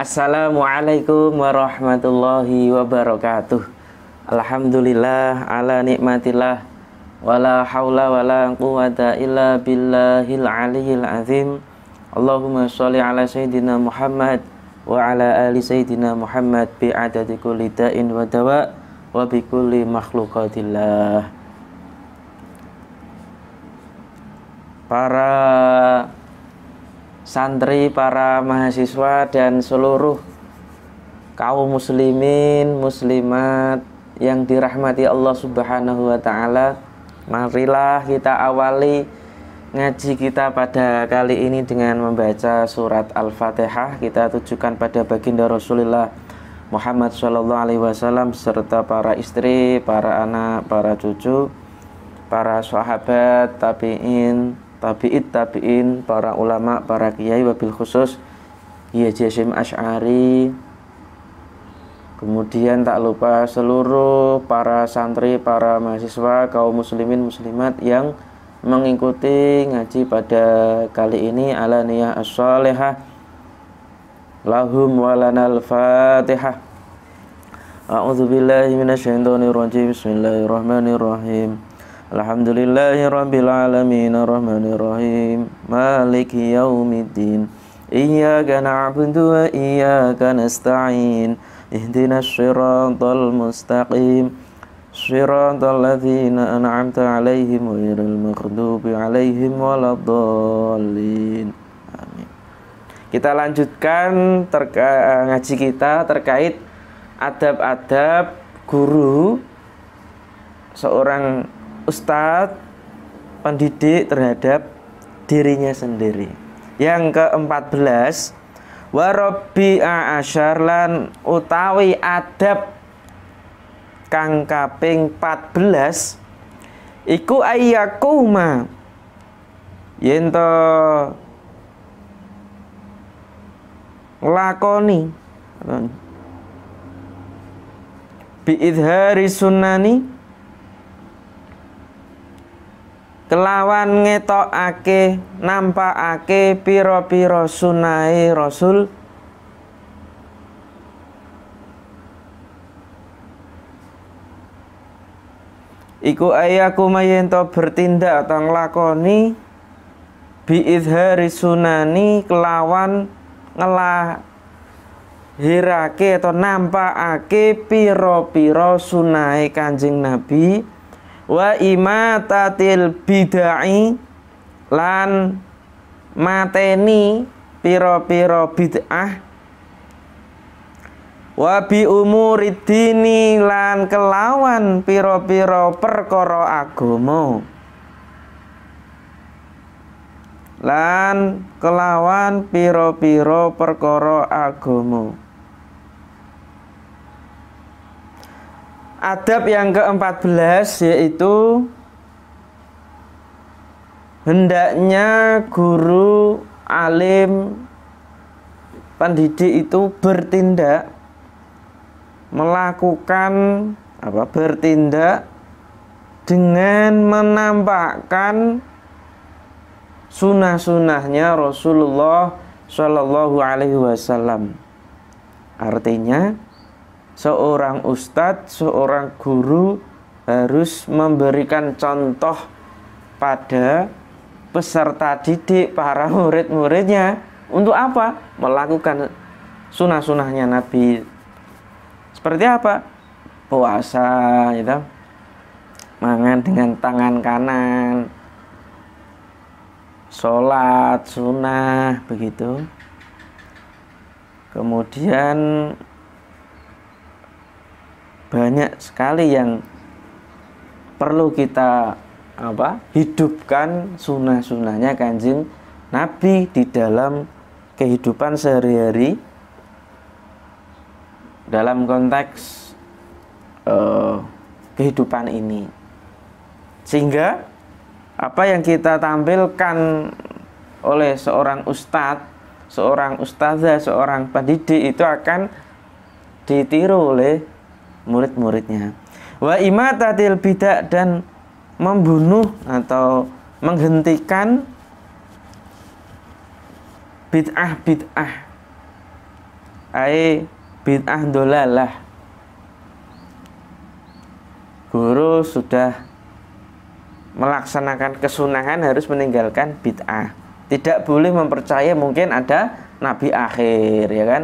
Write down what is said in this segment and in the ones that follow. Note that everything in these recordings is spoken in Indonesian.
Assalamualaikum warahmatullahi wabarakatuh Alhamdulillah ala nikmatillah Wala hawla wala quwata illa billahil aliyil azim Allahumma sholli ala sayyidina Muhammad Wa ala ali sayyidina Muhammad bi kulli da'in wa dawa Wa bi kulli makhlukatillah Para santri, para mahasiswa dan seluruh kaum muslimin, muslimat yang dirahmati Allah Subhanahu wa taala. Marilah kita awali ngaji kita pada kali ini dengan membaca surat Al-Fatihah. Kita tujukan pada baginda Rasulullah Muhammad Shallallahu Alaihi Wasallam serta para istri, para anak, para cucu, para sahabat, tabiin, tabi'it tabi'in, para ulama, para kiai wabil khusus Kiai Jasim Ash'ari Kemudian tak lupa seluruh para santri, para mahasiswa, kaum muslimin, muslimat yang mengikuti ngaji pada kali ini ala niyah as lahum walanal fatihah A'udzubillahiminasyaitonirrojim Bismillahirrahmanirrahim. Alhamdulillahi Ar-Rahmanir Maliki Yaumiddin Iyaka na'budu wa iyaka nasta'in Ihdina syiratal mustaqim Syiratal ladhina an'amta alaihim Wairil maghdubi alaihim waladhalin Amin Kita lanjutkan terka eh, ngaji kita terkait adab-adab guru seorang ustadz pendidik terhadap dirinya sendiri. Yang ke-14 Warobi asyar lan utawi adab kang kaping 14 iku ayyakuma yen to lakoni bi idhari sunani kelawan ngetokake nampakake pira-pira sunai Rasul Iku ayaku mayento bertindak atau nglakoni biizhari sunani kelawan ngelah hirake atau nampakake piro-piro sunai kanjeng Nabi wa imatatil bid'ai lan mateni piro-piro bid'ah wa bi dini lan kelawan piro-piro perkara agama lan kelawan piro-piro perkara agama Adab yang ke-14 yaitu hendaknya guru alim pendidik itu bertindak melakukan apa bertindak dengan menampakkan sunah-sunahnya Rasulullah Shallallahu Alaihi Wasallam. Artinya, seorang ustadz, seorang guru harus memberikan contoh pada peserta didik para murid-muridnya untuk apa? Melakukan sunah-sunahnya Nabi. Seperti apa? Puasa, gitu. Mangan dengan tangan kanan. Sholat, sunnah, begitu. Kemudian banyak sekali yang perlu kita apa hidupkan sunnah sunnahnya kanjeng nabi di dalam kehidupan sehari-hari dalam konteks uh, kehidupan ini sehingga apa yang kita tampilkan oleh seorang ustadz seorang ustazah seorang pendidik itu akan ditiru oleh murid-muridnya. Wa imatatil bidah dan membunuh atau menghentikan bid'ah bid'ah ai bid'ah dolalah guru sudah melaksanakan kesunahan harus meninggalkan bid'ah tidak boleh mempercaya mungkin ada nabi akhir ya kan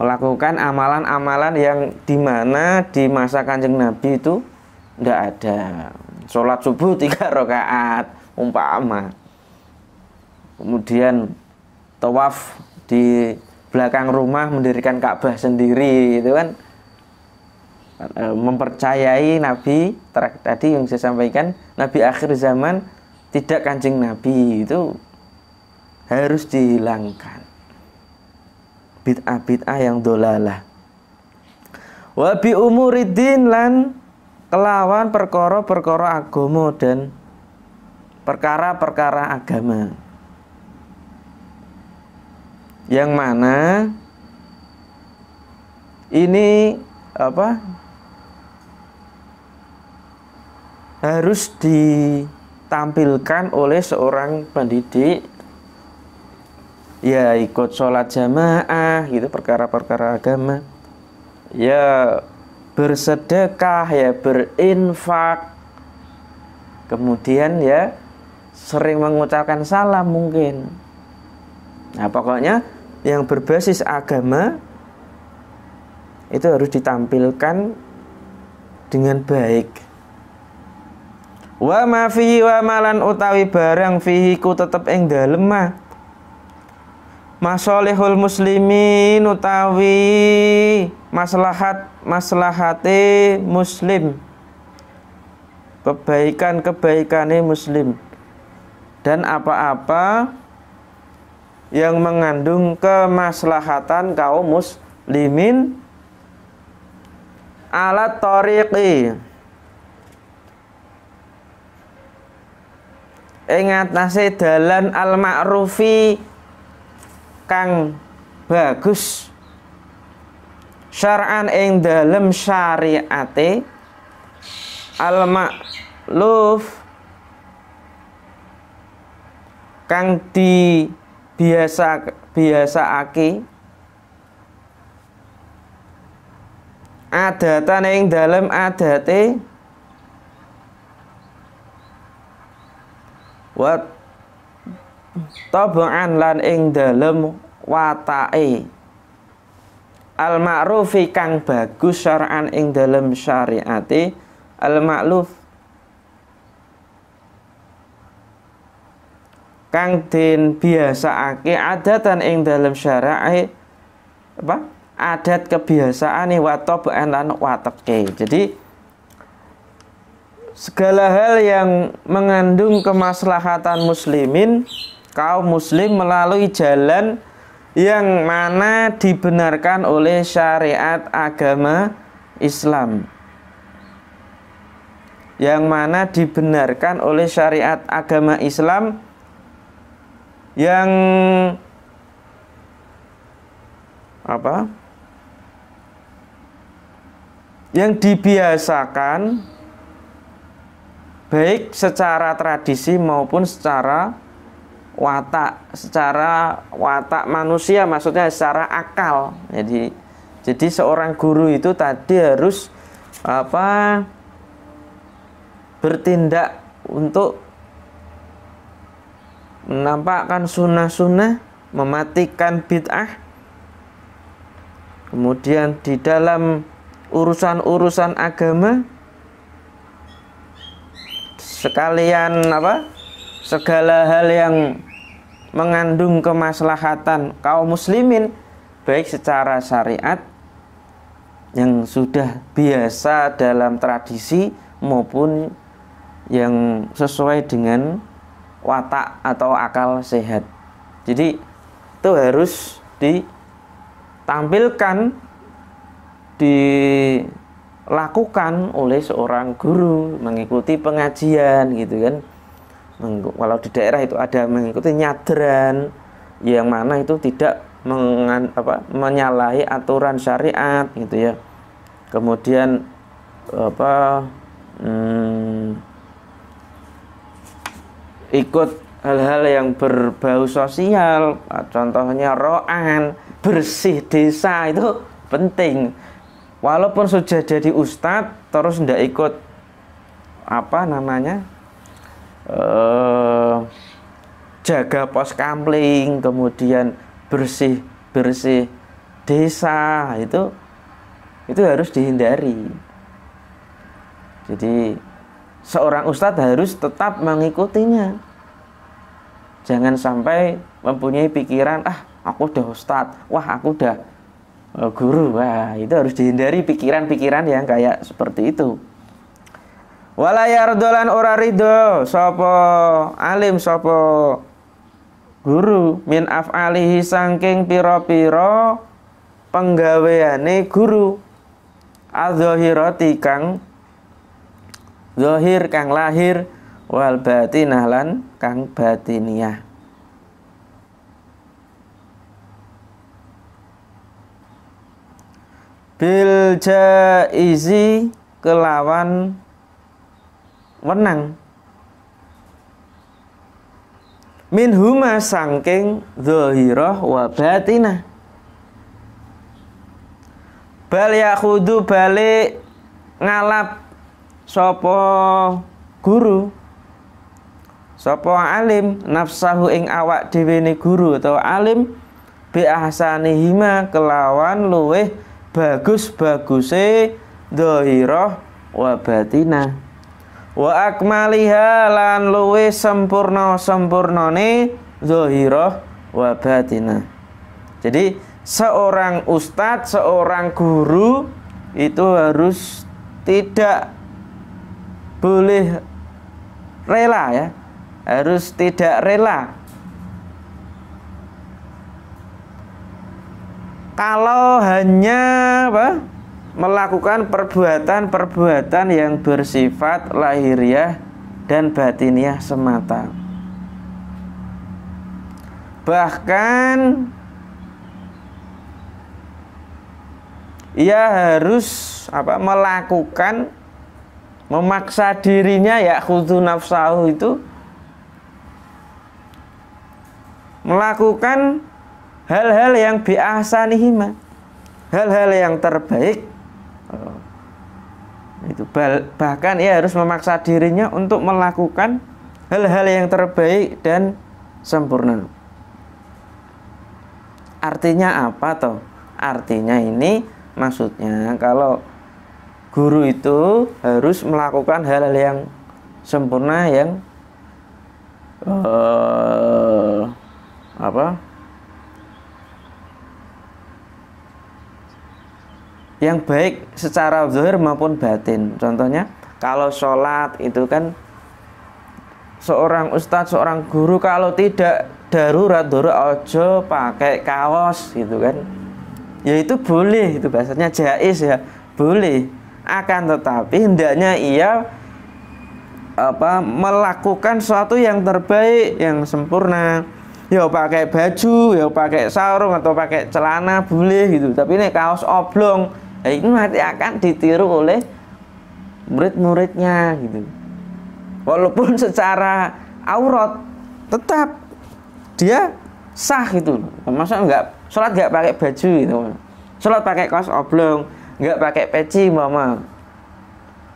melakukan amalan-amalan yang di mana di masa kanjeng Nabi itu tidak ada sholat subuh tiga rakaat umpama kemudian tawaf di belakang rumah mendirikan Ka'bah sendiri itu kan e, mempercayai Nabi tadi yang saya sampaikan Nabi akhir zaman tidak kanjeng Nabi itu harus dihilangkan bid'ah-bid'ah yang dolalah Wabi umuridin lan kelawan perkara-perkara agama dan perkara-perkara agama yang mana ini apa harus ditampilkan oleh seorang pendidik ya ikut sholat jamaah gitu perkara-perkara agama ya bersedekah ya berinfak kemudian ya sering mengucapkan salam mungkin nah pokoknya yang berbasis agama itu harus ditampilkan dengan baik wa ma fihi wa malan utawi barang fihi ku tetep ing dalem masolihul muslimin utawi maslahat maslahate muslim kebaikan kebaikannya muslim dan apa-apa yang mengandung kemaslahatan kaum muslimin alat toriki ingat nasi dalan al-ma'rufi kang bagus syar'an ing dalem syariate al makluf kang di biasa biasa aki adatan dalam dalem adate wat tabaan lan ing dalem watake al ma'rufi kang bagus syar'an ing dalem syariati al ma'luf kang den biasaake adatan ing dalem syara'i apa adat kebiasaan wa tabaan lan watake. jadi segala hal yang mengandung kemaslahatan muslimin kaum muslim melalui jalan yang mana dibenarkan oleh syariat agama Islam yang mana dibenarkan oleh syariat agama Islam yang apa yang dibiasakan baik secara tradisi maupun secara watak secara watak manusia maksudnya secara akal jadi jadi seorang guru itu tadi harus apa bertindak untuk menampakkan sunnah-sunnah mematikan bid'ah kemudian di dalam urusan-urusan agama sekalian apa segala hal yang mengandung kemaslahatan kaum muslimin baik secara syariat yang sudah biasa dalam tradisi maupun yang sesuai dengan watak atau akal sehat. Jadi itu harus ditampilkan dilakukan oleh seorang guru mengikuti pengajian gitu kan kalau di daerah itu ada mengikuti nyadran yang mana itu tidak mengan, apa, menyalahi aturan syariat gitu ya kemudian apa hmm, ikut hal-hal yang berbau sosial contohnya roan bersih desa itu penting walaupun sudah jadi ustadz terus tidak ikut apa namanya eh, jaga pos kamling, kemudian bersih bersih desa itu itu harus dihindari. Jadi seorang ustadz harus tetap mengikutinya. Jangan sampai mempunyai pikiran ah aku udah ustadz, wah aku udah eh, guru, wah itu harus dihindari pikiran-pikiran yang kayak seperti itu. Walayar dolan ora ridho sopo alim sopo guru min af'alihi sangking piro-piro penggaweane guru adzahirati kang zahir kang lahir wal batinah lan kang batiniah bil jaizi kelawan wenang min huma sangking zahirah wa batinah bal yakudu balik ngalap sopo guru sopo alim nafsahu ing awak dhewe guru atau alim bi ahsanihima kelawan luweh bagus-baguse dhahirah wa batinah wa akmaliha lan luwih sempurna sempurna ne zohiroh wa batina jadi seorang ustadz seorang guru itu harus tidak boleh rela ya harus tidak rela kalau hanya apa melakukan perbuatan-perbuatan yang bersifat lahiriah dan batiniah semata. Bahkan ia harus apa melakukan memaksa dirinya ya khudhu nafsahu itu melakukan hal-hal yang biasa hal-hal yang terbaik itu bahkan ia harus memaksa dirinya untuk melakukan hal-hal yang terbaik dan sempurna artinya apa toh artinya ini maksudnya kalau guru itu harus melakukan hal-hal yang sempurna yang uh, apa yang baik secara zahir maupun batin. Contohnya, kalau sholat itu kan seorang ustadz, seorang guru kalau tidak darurat darurat ojo pakai kaos gitu kan. Ya itu boleh, itu bahasanya jais ya, boleh. Akan tetapi hendaknya ia apa melakukan sesuatu yang terbaik, yang sempurna. Ya pakai baju, ya pakai sarung atau pakai celana boleh gitu. Tapi ini kaos oblong nah, ini nanti akan ditiru oleh murid-muridnya gitu walaupun secara aurat tetap dia sah gitu masa enggak sholat enggak pakai baju itu, sholat pakai kaos oblong enggak pakai peci mama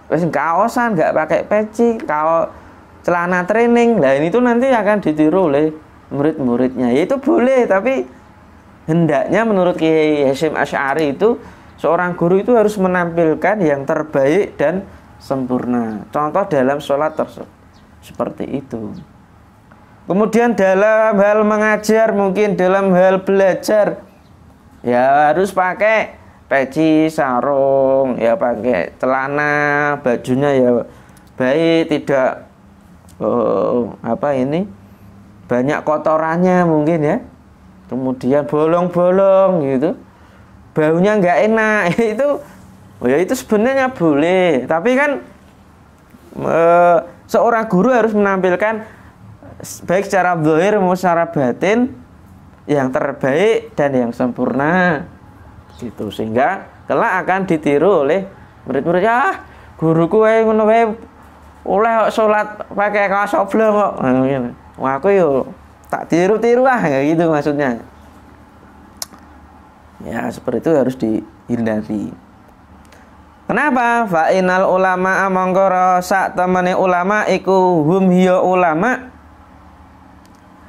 wes kaosan enggak pakai peci kaos celana training lah ini tuh nanti akan ditiru oleh murid-muridnya ya itu boleh tapi hendaknya menurut Kiai Hasyim Ash'ari itu seorang guru itu harus menampilkan yang terbaik dan sempurna. Contoh dalam sholat tersebut seperti itu. Kemudian dalam hal mengajar mungkin dalam hal belajar ya harus pakai peci sarung ya pakai celana bajunya ya baik tidak oh, apa ini banyak kotorannya mungkin ya kemudian bolong-bolong gitu baunya nggak enak itu ya itu sebenarnya boleh tapi kan e, seorang guru harus menampilkan baik secara zahir maupun secara batin yang terbaik dan yang sempurna gitu sehingga kelak akan ditiru oleh murid-murid ya ah, guruku eh ngono oleh sholat pakai kaos oblong kok nah, aku yuk tak tiru-tiru ah gitu maksudnya Ya, seperti itu harus dihindari. Kenapa? Fa'inal ulama amongko sak temene ulama iku hum hiya ulama.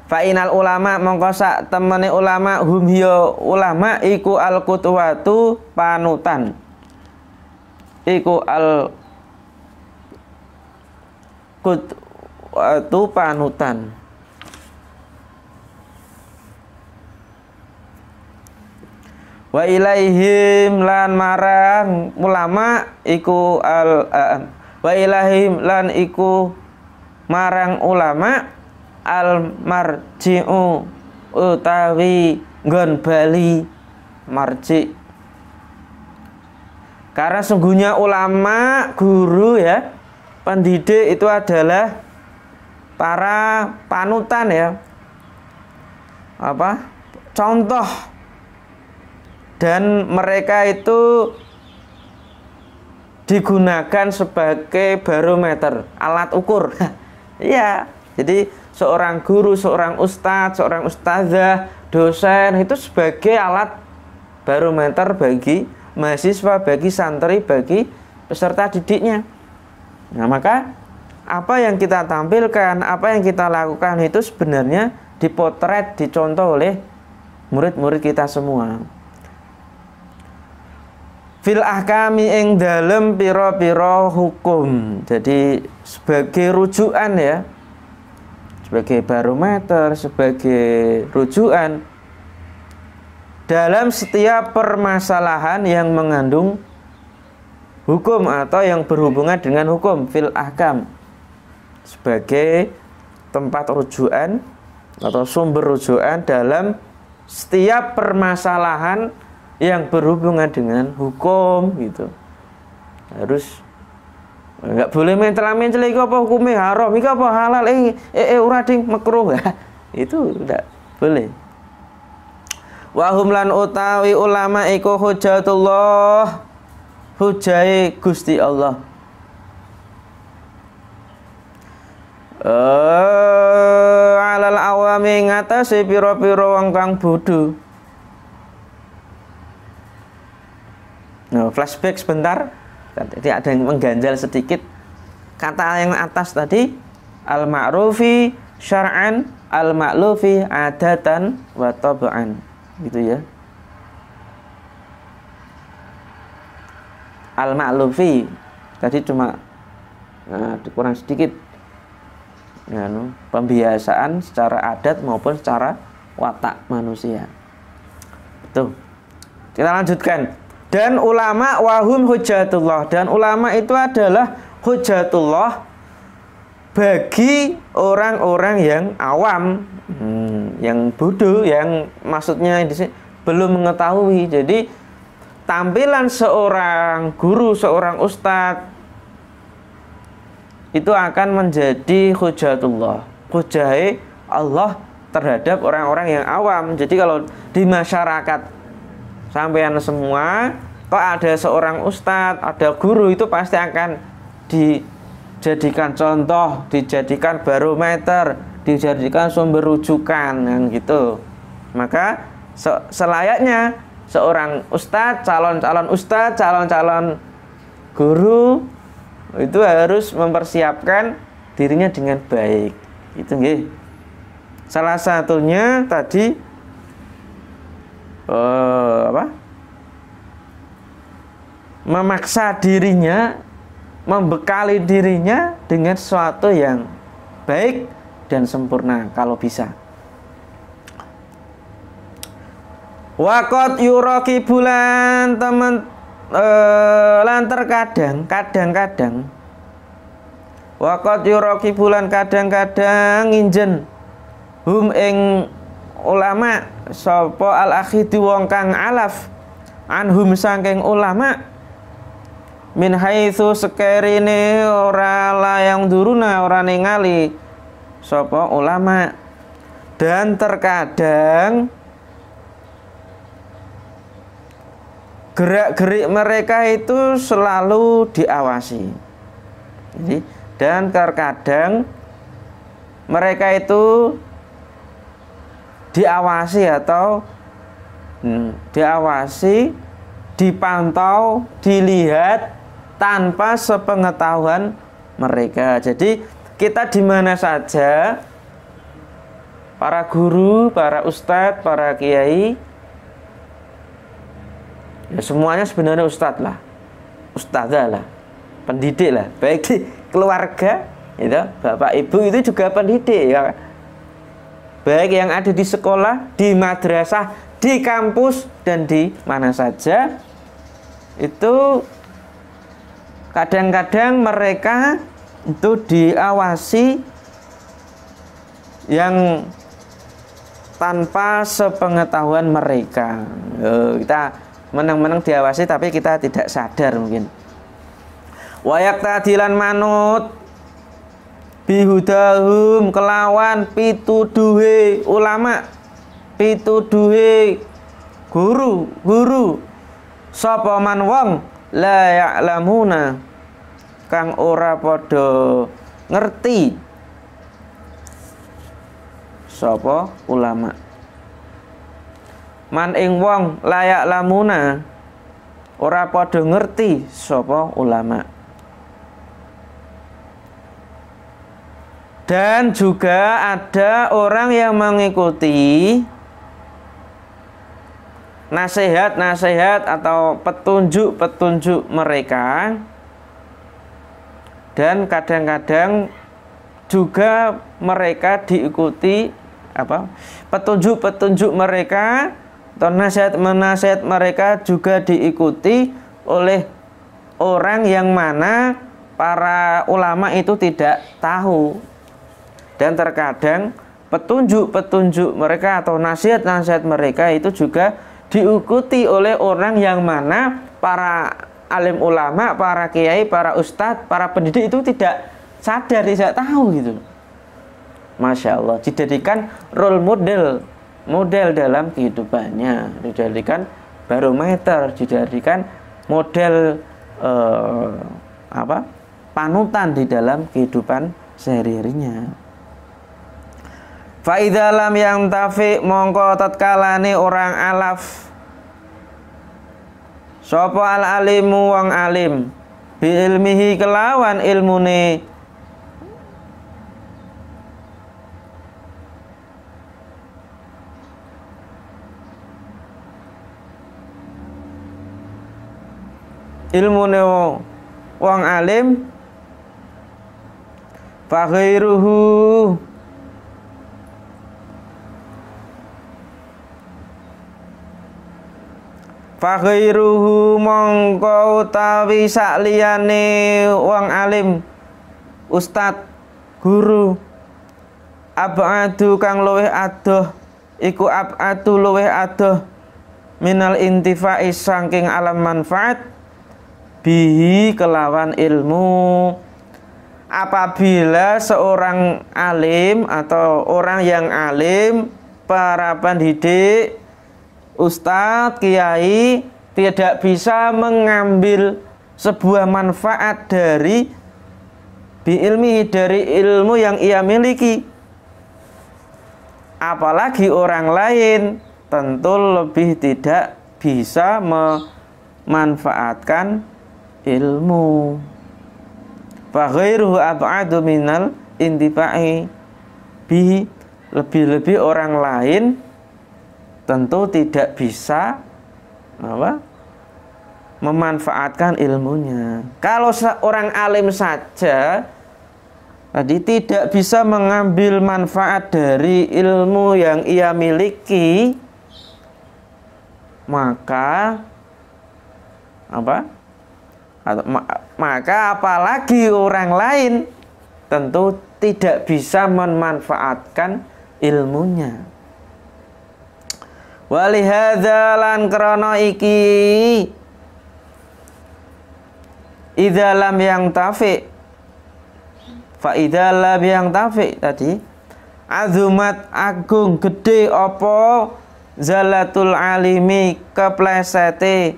Fa'inal ulama mongko sak temene ulama hum hiya ulama iku al kutuwatu panutan. Iku al kutuwatu panutan. wa ilaihim lan marang ulama iku al uh, wa ilaihim lan iku marang ulama al marji'u utawi gon bali marji karena sungguhnya ulama guru ya pendidik itu adalah para panutan ya apa contoh dan mereka itu digunakan sebagai barometer, alat ukur. Iya, jadi seorang guru, seorang ustadz, seorang ustazah, dosen itu sebagai alat barometer bagi mahasiswa, bagi santri, bagi peserta didiknya. Nah, maka apa yang kita tampilkan, apa yang kita lakukan itu sebenarnya dipotret, dicontoh oleh murid-murid kita semua fil ahkami ing dalem piro-piro hukum. Jadi sebagai rujukan ya. Sebagai barometer, sebagai rujukan dalam setiap permasalahan yang mengandung hukum atau yang berhubungan dengan hukum fil ahkam sebagai tempat rujukan atau sumber rujukan dalam setiap permasalahan yang berhubungan dengan hukum gitu harus nggak boleh mencela-mencela itu apa hukumnya haram itu apa halal eh eh, eh ora ding makruh itu tidak boleh wahum lan utawi ulama iku hujatullah hujai Gusti Allah eh alal awami ngatasi piro-piro wong kang bodoh Nah, flashback sebentar jadi ada yang mengganjal sedikit kata yang atas tadi al ma'rufi syar'an al ma'lufi adatan wa tab'an gitu ya al ma'lufi tadi cuma nah, eh, kurang sedikit ya, pembiasaan secara adat maupun secara watak manusia betul kita lanjutkan dan ulama wahum hujatullah dan ulama itu adalah hujatullah bagi orang-orang yang awam, hmm, yang bodoh, yang maksudnya di sini belum mengetahui. Jadi tampilan seorang guru, seorang ustadz itu akan menjadi hujatullah, hujai Allah terhadap orang-orang yang awam. Jadi kalau di masyarakat sampean semua kok ada seorang ustadz, ada guru itu pasti akan dijadikan contoh, dijadikan barometer, dijadikan sumber rujukan kan gitu. Maka se selayaknya seorang ustadz, calon-calon ustadz, calon-calon guru itu harus mempersiapkan dirinya dengan baik. Itu nggih. Salah satunya tadi eh, apa memaksa dirinya membekali dirinya dengan sesuatu yang baik dan sempurna kalau bisa. Wakot yuroki bulan teman lantar eh, lan terkadang kadang-kadang wakot yuroki bulan kadang-kadang injen hum ing ulama sapa al akhidi wong kang alaf anhum saking ulama min haitsu sekerine ora layang duruna ora ningali sapa ulama dan terkadang gerak-gerik mereka itu selalu diawasi dan terkadang mereka itu diawasi atau hmm, diawasi, dipantau, dilihat tanpa sepengetahuan mereka. Jadi kita di mana saja para guru, para ustadz, para kiai ya semuanya sebenarnya ustadz lah ustadzah lah pendidik lah baik di keluarga itu bapak ibu itu juga pendidik ya baik yang ada di sekolah, di madrasah, di kampus dan di mana saja itu kadang-kadang mereka itu diawasi yang tanpa sepengetahuan mereka. kita menang-menang diawasi tapi kita tidak sadar mungkin. Wayak tadilan manut bihudahum kelawan pituduhe ulama pituduhe guru guru sapa man wong la ya'lamuna kang ora padha ngerti sopo ulama man ing wong layak lamuna ora padha ngerti sopo ulama Dan juga ada orang yang mengikuti nasihat-nasihat atau petunjuk-petunjuk mereka dan kadang-kadang juga mereka diikuti apa petunjuk-petunjuk mereka atau nasihat menasihat mereka juga diikuti oleh orang yang mana para ulama itu tidak tahu dan terkadang petunjuk-petunjuk mereka atau nasihat-nasihat mereka itu juga diikuti oleh orang yang mana para alim ulama, para kiai, para ustadz, para pendidik itu tidak sadar, tidak tahu gitu. Masya Allah, dijadikan role model, model dalam kehidupannya, dijadikan barometer, dijadikan model eh, apa panutan di dalam kehidupan sehari-harinya. Faidalam yang tafi mongko tatkalane orang alaf. Sopo al alimu wang alim bi ilmihi kelawan ilmune ilmune wong alim faghairuhu Fakhiruhu mongko utawi sak liyane wong alim ustad guru abadu kang luweh adoh iku abadu luweh adoh minal intifai sangking alam manfaat bihi kelawan ilmu apabila seorang alim atau orang yang alim para pendidik Ustadz, Kiai tidak bisa mengambil sebuah manfaat dari ilmi dari ilmu yang ia miliki apalagi orang lain tentu lebih tidak bisa memanfaatkan ilmu faghairuhu ab'adu minal intifa'i bi lebih-lebih orang lain tentu tidak bisa apa memanfaatkan ilmunya. Kalau seorang alim saja tadi tidak bisa mengambil manfaat dari ilmu yang ia miliki, maka apa? maka apalagi orang lain tentu tidak bisa memanfaatkan ilmunya. Wali lan Krono iki idalam yang tafik, fa idalam yang tafik tadi azumat agung gede opo zalatul alimi keplesete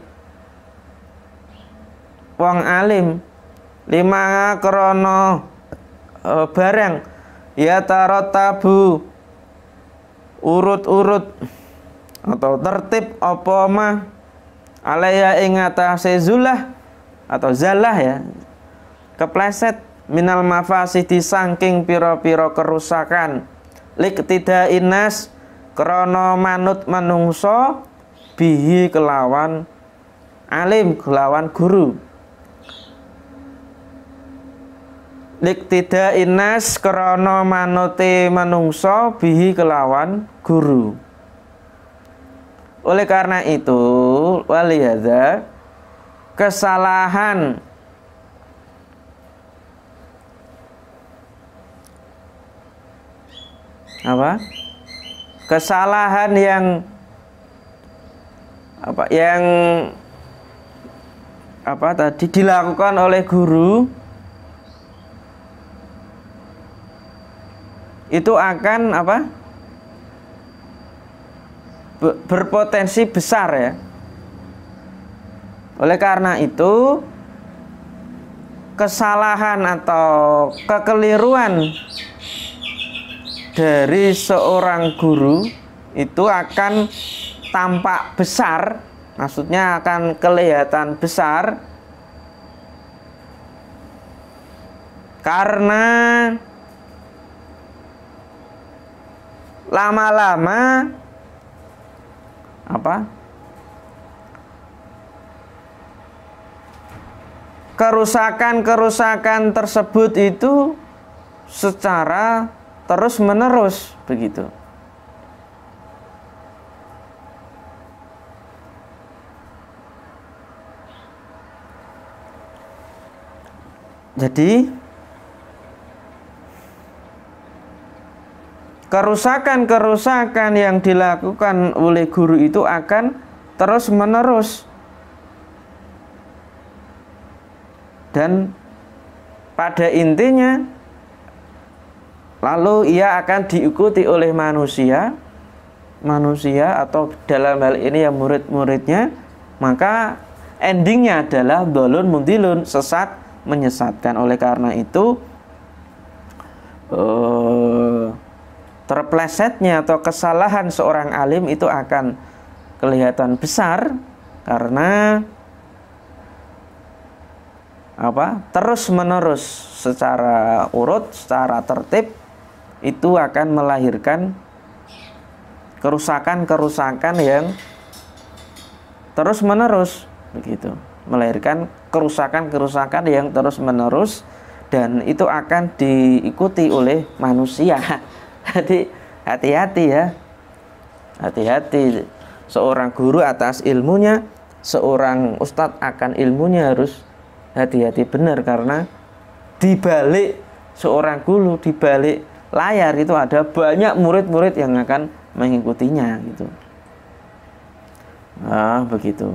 wong alim lima krono e, barang ya tarot tabu urut-urut atau tertib apa ma alaya ing atase zulah atau zalah ya kepleset minal mafasi disangking piro-piro kerusakan lik tidak inas krono manut manungso bihi kelawan alim kelawan guru lik tidak inas krono manute manungso bihi kelawan guru oleh karena itu, walihada kesalahan apa? Kesalahan yang apa? Yang apa tadi dilakukan oleh guru itu akan apa? berpotensi besar ya. Oleh karena itu kesalahan atau kekeliruan dari seorang guru itu akan tampak besar, maksudnya akan kelihatan besar karena lama-lama apa kerusakan-kerusakan tersebut itu secara terus-menerus begitu. Jadi kerusakan-kerusakan yang dilakukan oleh guru itu akan terus menerus dan pada intinya lalu ia akan diikuti oleh manusia manusia atau dalam hal ini ya murid-muridnya maka endingnya adalah dolun mundilun sesat menyesatkan oleh karena itu eh, uh, terplesetnya atau kesalahan seorang alim itu akan kelihatan besar karena apa terus menerus secara urut secara tertib itu akan melahirkan kerusakan-kerusakan yang terus menerus begitu melahirkan kerusakan-kerusakan yang terus menerus dan itu akan diikuti oleh manusia Jadi hati-hati ya. Hati-hati. Seorang guru atas ilmunya, seorang ustadz akan ilmunya harus hati-hati benar karena di balik seorang guru, di balik layar itu ada banyak murid-murid yang akan mengikutinya gitu. Ah, begitu.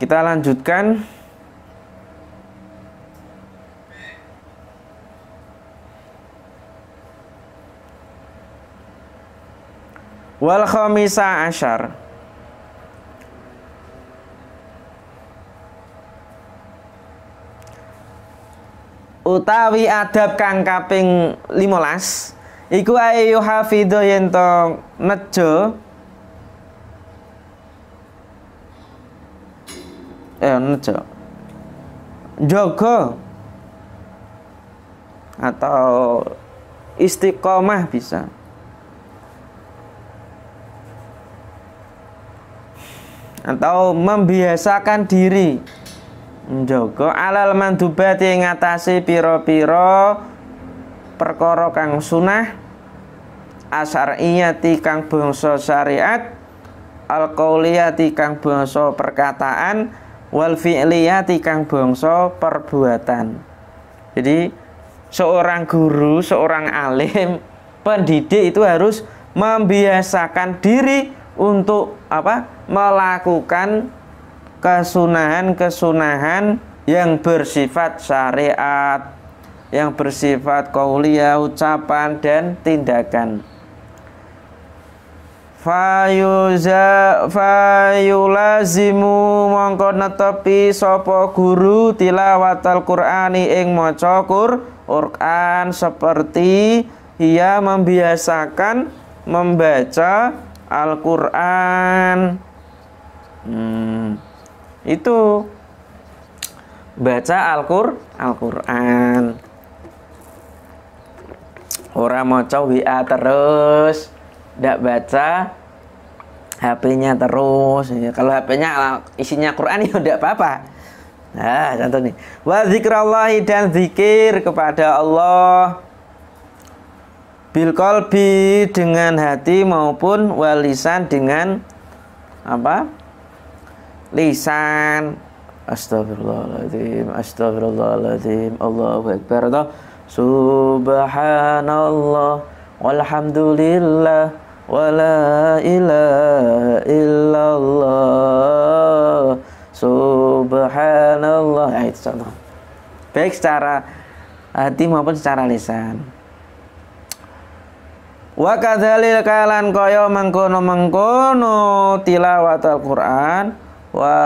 Kita lanjutkan wal khamisa asyar utawi adab kang kaping 15 iku ayu hafidho yento to nejo eh nejo jogo atau istiqomah bisa atau membiasakan diri njogo alal yang ngatasi piro-piro perkara kang sunah asariyati kang bangsa syariat alqauliyati kang bangsa perkataan wal fi'liyati kang bangsa perbuatan jadi seorang guru seorang alim pendidik itu harus membiasakan diri untuk apa melakukan kesunahan-kesunahan yang bersifat syariat yang bersifat kaulia ucapan dan tindakan fayuza fayulazimu mongko netepi sopo guru al Qur'ani ing maca Qur'an seperti ia membiasakan membaca Al-Quran hmm, itu baca Al-Qur Al-Quran mau cowi A terus tidak baca HP-nya terus ya, kalau HP-nya isinya Quran ya tidak apa-apa nah contoh nih wa zikrallahi dan zikir kepada Allah bil kolbi dengan hati maupun walisan dengan apa lisan Astagfirullahaladzim Astagfirullahaladzim Allahu Akbar Subhanallah Walhamdulillah Wala ilaha illallah Subhanallah nah, itu contoh Baik secara hati maupun secara lisan Wa kadzalil kalan kaya mengkono-mengkono tilawatul Quran wa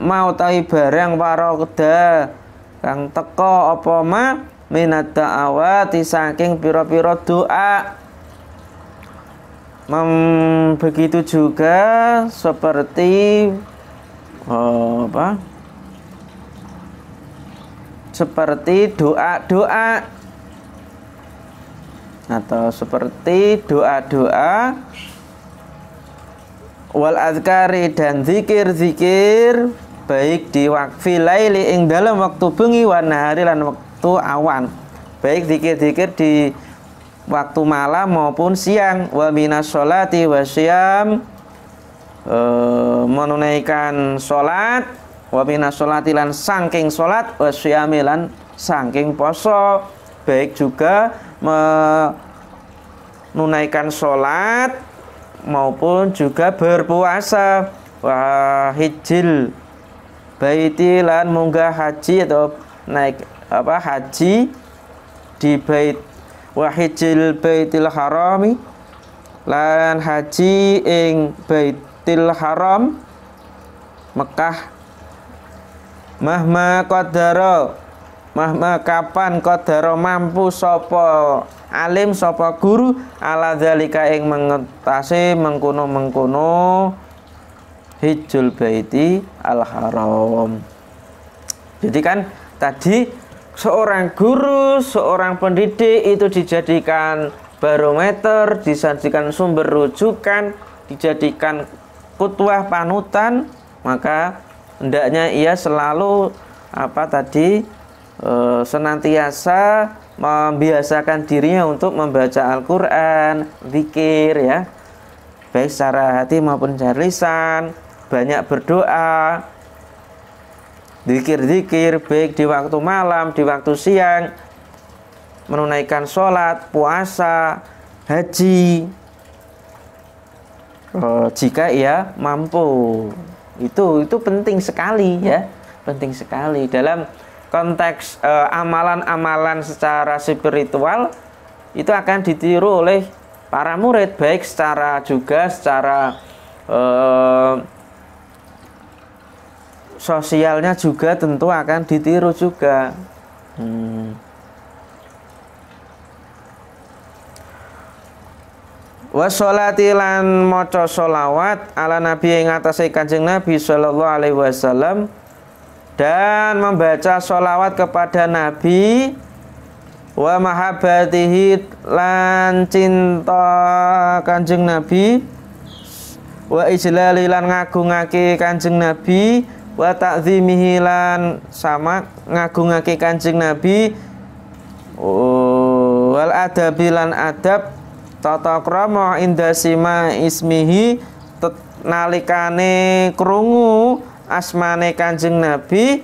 mau tahi barang paroqda kang teko apa ma minat da'awati saking pira-pira doa Mem, begitu juga seperti oh, apa seperti doa-doa atau seperti doa-doa wal azkari dan zikir-zikir baik di waktu laili ing dalam waktu bengi hari dan waktu awan baik zikir-zikir di waktu malam maupun siang wa minas sholati wa siyam e, menunaikan sholat wa minas sholati lan sangking sholat wa siyamilan sangking poso baik juga menunaikan sholat maupun juga berpuasa wahijil baiti lan munggah haji atau naik apa haji di bait wahijil baitil harami lan haji ing baitil haram Mekah mahma qadara Mahma kapan kodaro mampu sopo alim sopo guru ala dalika ing mengetasi mengkuno mengkuno hijul baiti al haram. Jadi kan tadi seorang guru, seorang pendidik itu dijadikan barometer, dijadikan sumber rujukan, dijadikan kutuah panutan, maka hendaknya ia selalu apa tadi Eh, senantiasa membiasakan dirinya untuk membaca Al-Quran, zikir ya, baik secara hati maupun secara lisan, banyak berdoa, zikir-zikir baik di waktu malam, di waktu siang, menunaikan sholat, puasa, haji, eh, jika ia mampu. Itu itu penting sekali ya, penting sekali dalam konteks eh, amalan-amalan uh, secara spiritual itu akan ditiru oleh para murid baik secara juga secara uh, sosialnya juga tentu akan ditiru juga hmm. wassalati lan maca solawat ala nabi ing atase kanjeng nabi sallallahu alaihi wasallam dan membaca sholawat kepada Nabi wa mahabbatihi lan cinta kanjeng Nabi wa ijlali lan ngagungake kanjeng Nabi wa takzimihi lan sama ngagungake kanjeng Nabi oh, wal adabi lan adab tata krama inda sima ismihi nalikane krungu asmane Kanjeng Nabi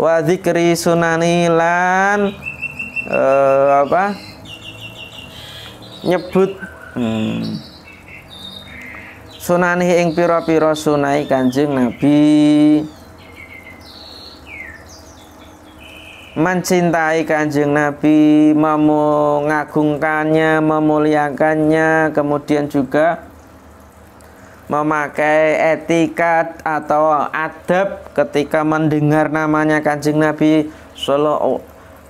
wa Sunanilan, uh, apa nyebut hmm, sunani ing pira-pira sunai Kanjeng Nabi mencintai kanjeng Nabi, mengagungkannya, memuliakannya, kemudian juga memakai etikat atau adab ketika mendengar namanya kancing Nabi Sallallahu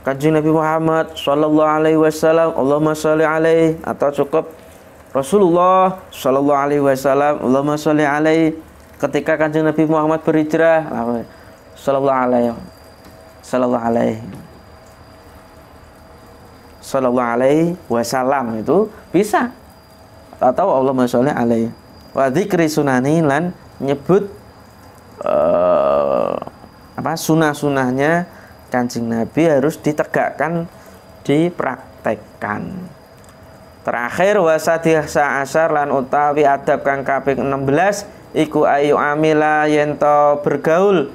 kanjeng Nabi Muhammad Sallallahu Alaihi Wasallam Allahumma Salli Alaihi atau cukup Rasulullah Sallallahu Alaihi Wasallam Allahumma Salli Alaihi ketika kanjeng Nabi Muhammad berhijrah Sallallahu Alaihi Sallallahu Alaihi Sallallahu Alaihi Wasallam itu bisa atau Allahumma Salli Alaihi wa dzikri sunani lan nyebut uh, apa sunah-sunahnya kancing Nabi harus ditegakkan dipraktekkan terakhir wasadih sa'asar lan utawi adab kang kaping 16 iku ayu amila yento bergaul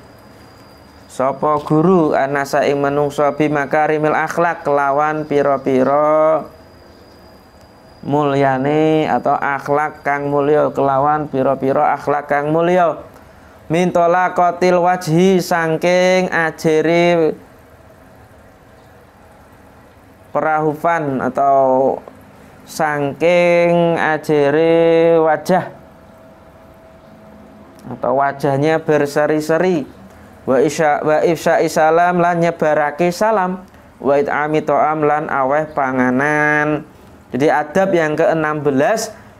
Sopo guru anasa ing menungso bimakarimil akhlak kelawan piro-piro mulyane atau akhlak kang mulio kelawan piro-piro akhlak kang mulio mintola kotil wajhi sangking ajeri perahufan atau sangking ajeri wajah atau wajahnya berseri-seri wa isya wa ifsa isalam lan nyebarake salam wa itami to'am lan aweh panganan jadi adab yang ke-16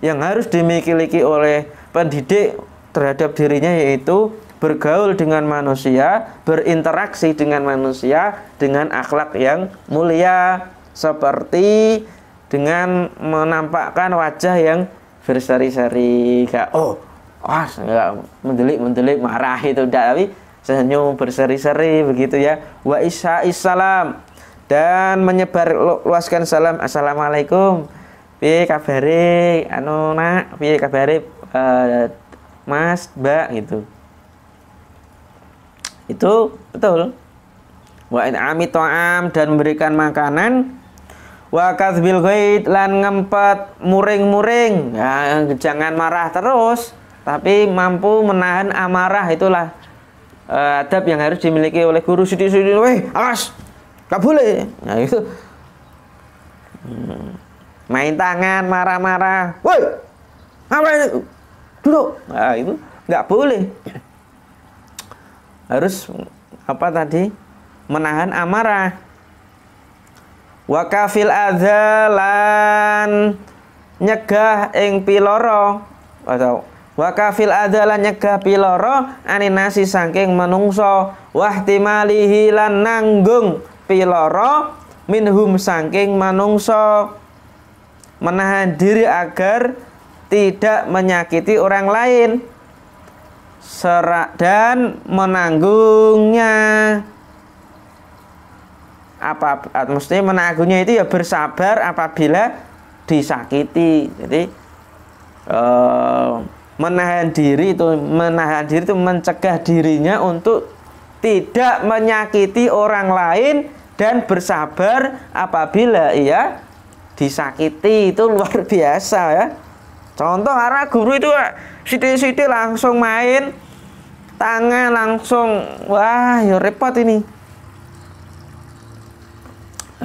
yang harus dimiliki oleh pendidik terhadap dirinya yaitu bergaul dengan manusia, berinteraksi dengan manusia dengan akhlak yang mulia seperti dengan menampakkan wajah yang berseri-seri gak oh was gak mendelik mendelik marah itu tidak tapi senyum berseri-seri begitu ya wa isya isalam dan menyebar luaskan salam assalamualaikum pi kabari anu nak pi kabari uh, eh, mas mbak gitu itu betul wa ami to'am dan memberikan makanan wa kathbil ghaid lan ngempet muring-muring ya, jangan marah terus tapi mampu menahan amarah itulah uh, adab yang harus dimiliki oleh guru sudi-sudi weh awas gak boleh nah itu hmm. main tangan marah-marah woi apa ini duduk nah itu nggak boleh harus apa tadi menahan amarah wakafil azalan nyegah ing piloro atau wakafil adalah nyegah piloro aninasi saking menungso wahtimali hilan nanggung piloro minhum sangking manungso menahan diri agar tidak menyakiti orang lain serak dan menanggungnya apa mesti menanggungnya itu ya bersabar apabila disakiti jadi eh, menahan diri itu menahan diri itu mencegah dirinya untuk tidak menyakiti orang lain dan bersabar apabila ia disakiti itu luar biasa ya contoh arah guru itu siti-siti langsung main tangan langsung wah ya repot ini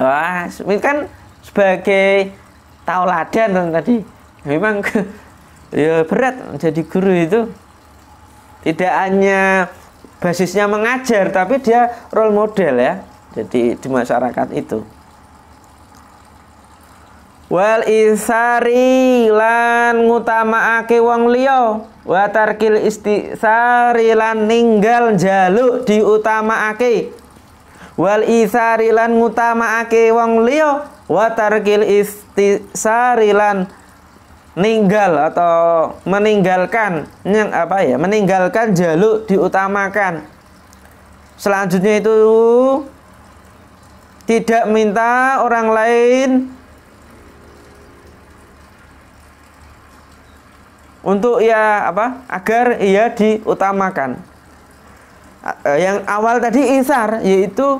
wah ini kan sebagai tauladan tadi memang ya berat jadi guru itu tidak hanya basisnya mengajar tapi dia role model ya jadi di masyarakat itu wal isari lan ake wong liyo wa istisari lan ninggal jaluk ake wal isari lan ake wong liyo watarkil tarkil istisari lan ninggal atau meninggalkan yang apa ya meninggalkan jaluk diutamakan selanjutnya itu tidak minta orang lain untuk ya apa agar ia diutamakan eh, yang awal tadi isar yaitu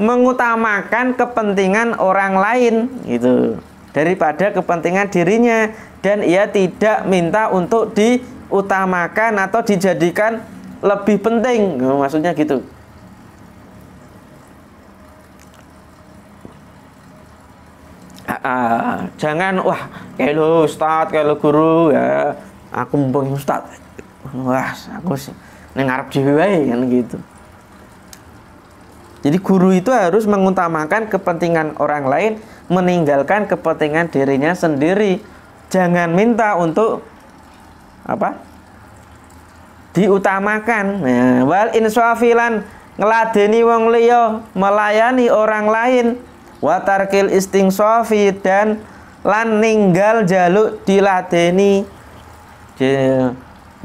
mengutamakan kepentingan orang lain gitu daripada kepentingan dirinya dan ia tidak minta untuk diutamakan atau dijadikan lebih penting oh, maksudnya gitu uh, jangan wah kayak lu ustad kayak lu guru ya aku mumpung ustad wah aku sih ngarep jiwa kan gitu jadi guru itu harus mengutamakan kepentingan orang lain, meninggalkan kepentingan dirinya sendiri. Jangan minta untuk apa? Diutamakan. Nah, wal inswafilan ngeladeni wong liya, melayani orang lain, watarkil istingsofi dan lan ninggal jaluk diladeni.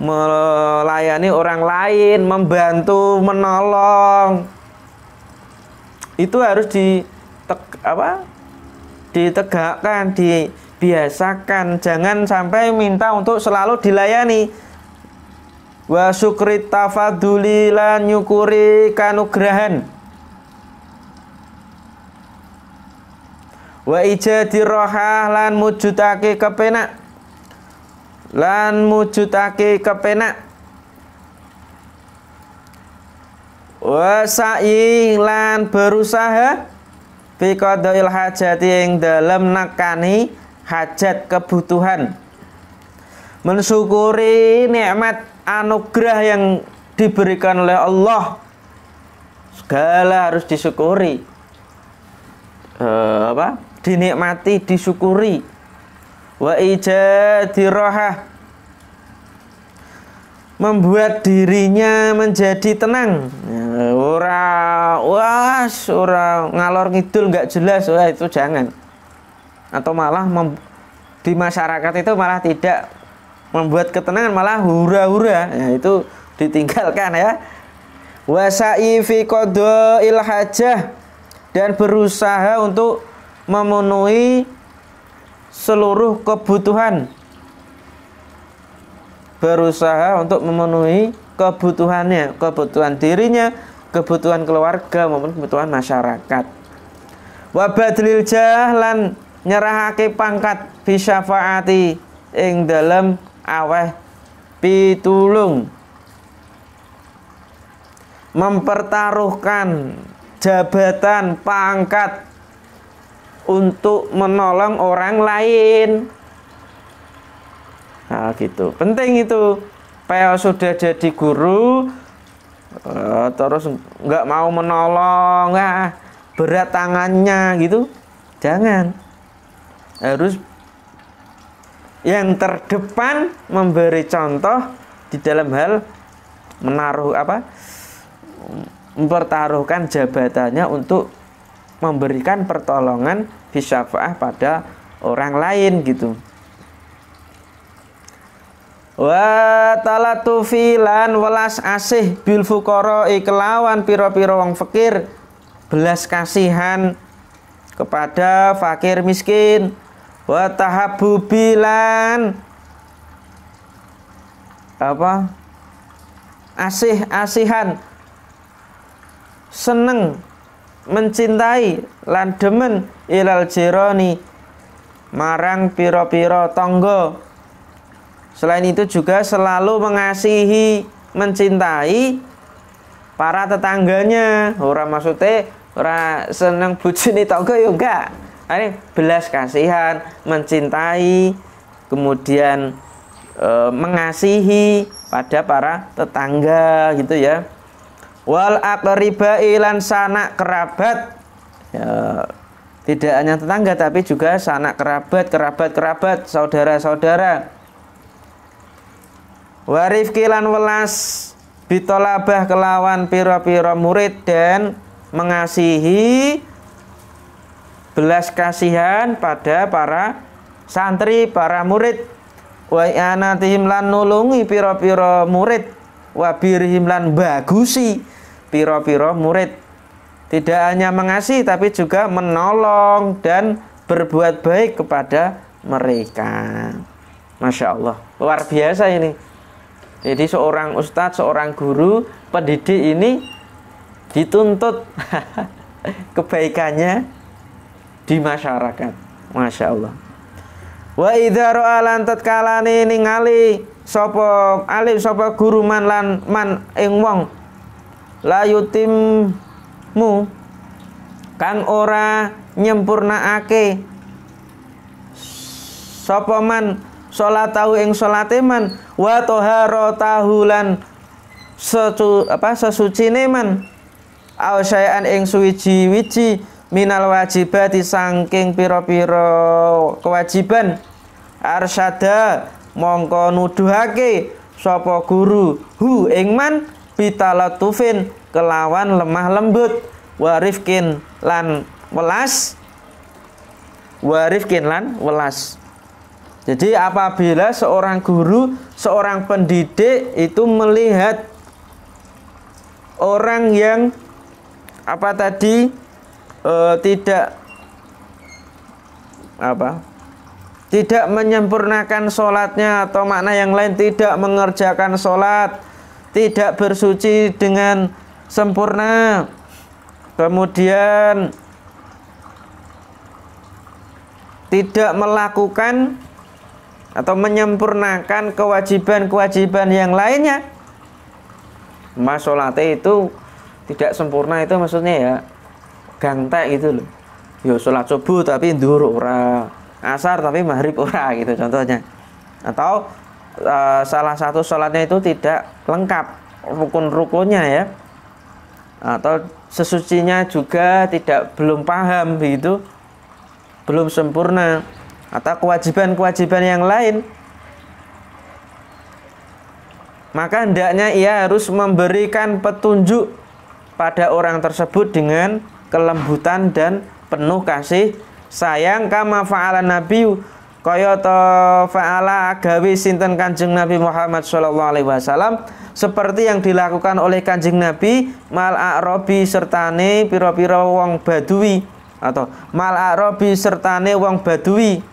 Melayani orang lain, membantu, menolong, itu harus di apa ditegakkan dibiasakan jangan sampai minta untuk selalu dilayani wa syukri tafaduli lan nyukuri kanugrahan wa ijadi rohah lan mujudake kepenak lan mujudake kepenak wasa'i lan berusaha fi qadail yang ing dalem nekani hajat kebutuhan mensyukuri nikmat anugerah yang diberikan oleh Allah segala harus disyukuri e, apa dinikmati disyukuri wa ijadi membuat dirinya menjadi tenang ya, ora was ora ngalor ngidul nggak jelas wah itu jangan atau malah mem, di masyarakat itu malah tidak membuat ketenangan malah hura-hura ya, itu ditinggalkan ya wasai fi qada'il hajah dan berusaha untuk memenuhi seluruh kebutuhan berusaha untuk memenuhi kebutuhannya, kebutuhan dirinya, kebutuhan keluarga maupun kebutuhan masyarakat. Wabadlil jahlan nyerahake pangkat syafaati ing dalam aweh pitulung mempertaruhkan jabatan pangkat untuk menolong orang lain Nah, gitu. Penting itu. PL sudah jadi guru eh, terus nggak mau menolong, ah, berat tangannya gitu. Jangan. Harus yang terdepan memberi contoh di dalam hal menaruh apa? mempertaruhkan jabatannya untuk memberikan pertolongan fisyafaah pada orang lain gitu wa filan welas asih bil fuqara iklawan pira-pira wong fakir belas kasihan kepada fakir miskin wa tahabubilan apa asih asihan seneng mencintai lan demen ilal jironi marang pira-pira tangga Selain itu juga selalu mengasihi, mencintai para tetangganya. Orang maksudnya orang seneng bujuni tangga ya enggak. Ini belas kasihan, mencintai, kemudian e, mengasihi pada para tetangga gitu ya. Wal akriba ilan sanak kerabat. Ya, tidak hanya tetangga tapi juga sanak kerabat, kerabat-kerabat, saudara-saudara Warif kilan welas bitolabah kelawan piro-piro murid dan mengasihi belas kasihan pada para santri, para murid. Wa anatihim lan nulungi piro-piro murid. Wa birihim lan bagusi piro-piro murid. Tidak hanya mengasihi tapi juga menolong dan berbuat baik kepada mereka. Masya Allah, luar biasa ini. Jadi seorang ustadz, seorang guru, pendidik ini dituntut kebaikannya di masyarakat. Masya Allah. Wa idharu alan lan tatkalane ningali sopo alif sopo guru man lan man ing wong layutimmu kang ora nyempurnaake sopo man sholat tahu ing salate man wa taharatahu lan secu apa sesucine man au syai'an ing suwiji-wiji minal wajibati disangking piro piro kewajiban arsyada mongko nuduhake sopo guru hu ing man kelawan lemah lembut warifkin lan welas warifkin lan welas jadi apabila seorang guru, seorang pendidik itu melihat orang yang apa tadi e, tidak apa tidak menyempurnakan sholatnya atau makna yang lain tidak mengerjakan sholat tidak bersuci dengan sempurna kemudian tidak melakukan atau menyempurnakan kewajiban-kewajiban yang lainnya mas sholatnya itu tidak sempurna itu maksudnya ya ganteng gitu loh yo ya, sholat subuh tapi dhuhr ora asar tapi maghrib ora gitu contohnya atau e, salah satu sholatnya itu tidak lengkap rukun-rukunnya ya atau sesucinya juga tidak belum paham begitu belum sempurna atau kewajiban-kewajiban yang lain maka hendaknya ia harus memberikan petunjuk pada orang tersebut dengan kelembutan dan penuh kasih sayang kama fa'ala nabi kaya fa'ala agawi sinten kanjeng Nabi Muhammad sallallahu alaihi wasallam seperti yang dilakukan oleh kanjeng Nabi mal a'rabi sertane piro-piro wong badui atau mal a'rabi sertane wong badui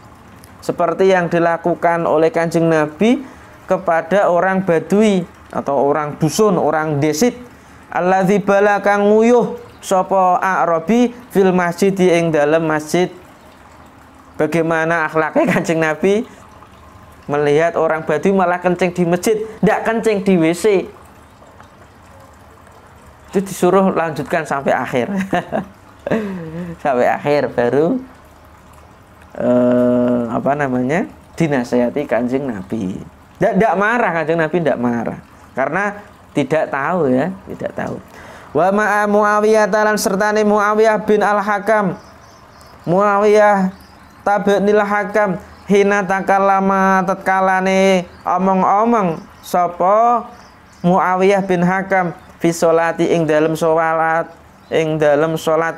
seperti yang dilakukan oleh Kanjeng Nabi kepada orang Badui atau orang dusun, orang desit alladzi balakang nguyuh sapa Arabi fil masjid ing dalam masjid bagaimana akhlaknya Kanjeng Nabi melihat orang Badui malah kencing di masjid, tidak kencing di WC. Itu disuruh lanjutkan sampai akhir. sampai akhir baru eh, apa namanya dinasehati kanjeng Nabi. Tidak marah kanjeng Nabi tidak marah karena tidak tahu ya tidak tahu. Wa ma'a Muawiyah talan sertani Muawiyah bin Al-Hakam. Muawiyah tabnil Hakam hina takalama tatkalane omong-omong sopo Muawiyah bin Hakam fi ing dalem sholat ing dalem sholat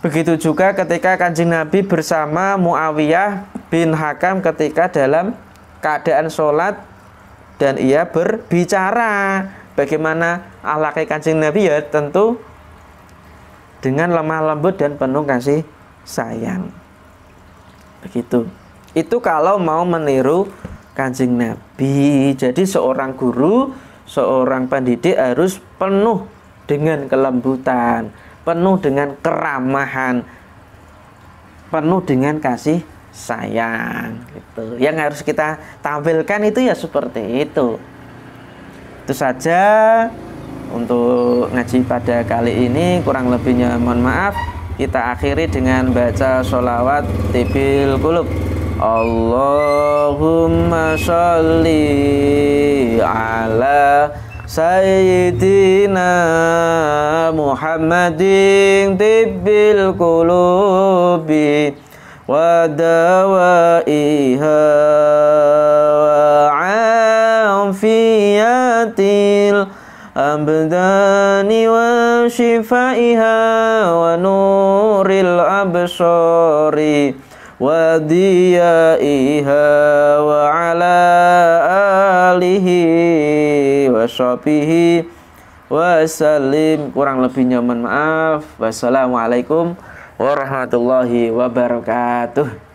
Begitu juga ketika kanjeng Nabi bersama Muawiyah bin Hakam ketika dalam keadaan sholat dan ia berbicara. Bagaimana alaknya kanjeng Nabi ya tentu dengan lemah lembut dan penuh kasih sayang. Begitu. Itu kalau mau meniru kanjeng Nabi. Jadi seorang guru, seorang pendidik harus penuh dengan kelembutan penuh dengan keramahan, penuh dengan kasih sayang gitu. Yang harus kita tampilkan itu ya seperti itu. Itu saja untuk ngaji pada kali ini kurang lebihnya mohon maaf kita akhiri dengan baca sholawat tibil kulub Allahumma sholli ala سيدنا محمد طب القلوب ودوائها وعافية الأبدان وشفائها ونور الأبصار وضيائها وعلى آله وصحبه salim kurang lebihnya mohon maaf wassalamualaikum warahmatullahi wabarakatuh